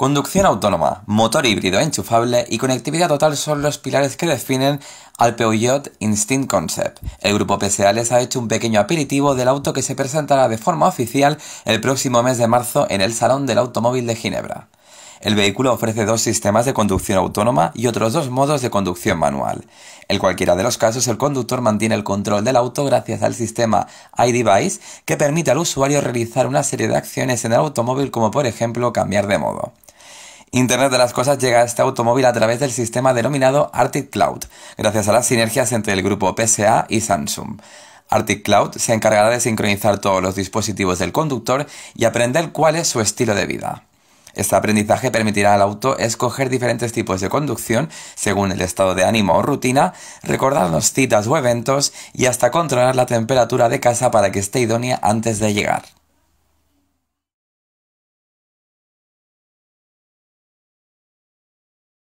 Conducción autónoma, motor híbrido enchufable y conectividad total son los pilares que definen al Peugeot Instinct Concept. El grupo PSA les ha hecho un pequeño aperitivo del auto que se presentará de forma oficial el próximo mes de marzo en el Salón del Automóvil de Ginebra. El vehículo ofrece dos sistemas de conducción autónoma y otros dos modos de conducción manual. En cualquiera de los casos, el conductor mantiene el control del auto gracias al sistema iDevice que permite al usuario realizar una serie de acciones en el automóvil como por ejemplo cambiar de modo. Internet de las Cosas llega a este automóvil a través del sistema denominado Arctic Cloud, gracias a las sinergias entre el grupo PSA y Samsung. Arctic Cloud se encargará de sincronizar todos los dispositivos del conductor y aprender cuál es su estilo de vida. Este aprendizaje permitirá al auto escoger diferentes tipos de conducción según el estado de ánimo o rutina, recordarnos citas o eventos y hasta controlar la temperatura de casa para que esté idónea antes de llegar.